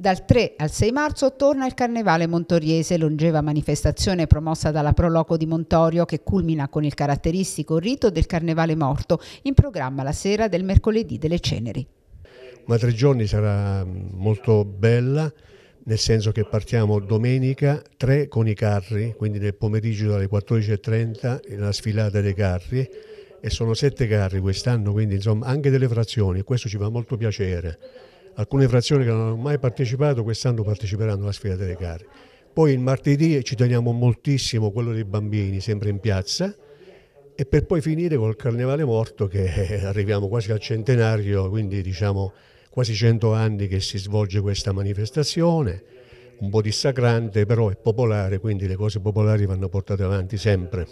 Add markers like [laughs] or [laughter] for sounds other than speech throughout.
Dal 3 al 6 marzo torna il Carnevale Montoriese, longeva manifestazione promossa dalla Proloco di Montorio che culmina con il caratteristico rito del Carnevale Morto, in programma la sera del mercoledì delle Ceneri. Ma tre giorni sarà mm, molto bella, nel senso che partiamo domenica 3 con i carri, quindi nel pomeriggio dalle 14.30 la sfilata dei carri e sono sette carri quest'anno, quindi insomma anche delle frazioni, questo ci fa molto piacere alcune frazioni che non hanno mai partecipato quest'anno parteciperanno alla sfida delle gare. Poi il martedì ci teniamo moltissimo quello dei bambini, sempre in piazza, e per poi finire col Carnevale Morto che [laughs] arriviamo quasi al centenario, quindi diciamo quasi 100 anni che si svolge questa manifestazione, un po' dissacrante, però è popolare, quindi le cose popolari vanno portate avanti sempre.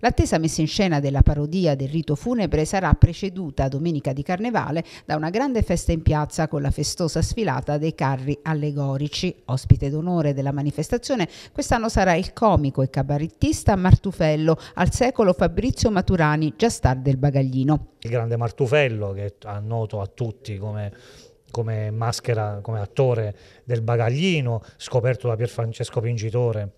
L'attesa messa in scena della parodia del rito funebre sarà preceduta domenica di Carnevale da una grande festa in piazza con la festosa sfilata dei carri allegorici. Ospite d'onore della manifestazione quest'anno sarà il comico e cabarettista Martufello, al secolo Fabrizio Maturani, già star del bagaglino. Il grande Martufello, che è noto a tutti come come maschera, come attore del bagaglino, scoperto da Pier Francesco Pingitore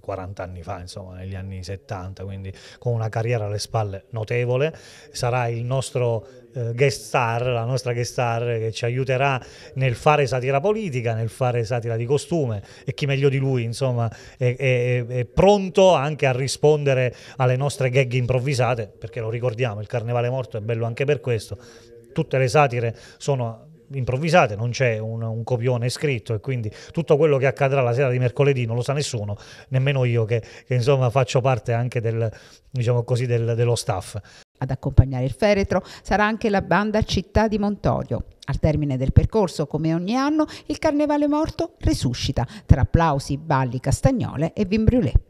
40 eh, anni fa, insomma, negli anni 70, quindi con una carriera alle spalle notevole, sarà il nostro eh, guest star, la nostra guest star che ci aiuterà nel fare satira politica, nel fare satira di costume e chi meglio di lui, insomma, è, è, è pronto anche a rispondere alle nostre gag improvvisate, perché lo ricordiamo, il Carnevale Morto è bello anche per questo, tutte le satire sono improvvisate, non c'è un, un, copione scritto e quindi tutto quello che accadrà la sera di mercoledì non lo sa nessuno, nemmeno io che, che insomma faccio parte anche del, diciamo così, del, dello staff. Ad accompagnare il feretro sarà anche la banda Città di Montorio. Al termine del percorso, come ogni anno, il carnevale morto risuscita tra applausi, balli, castagnole e vin brûlé.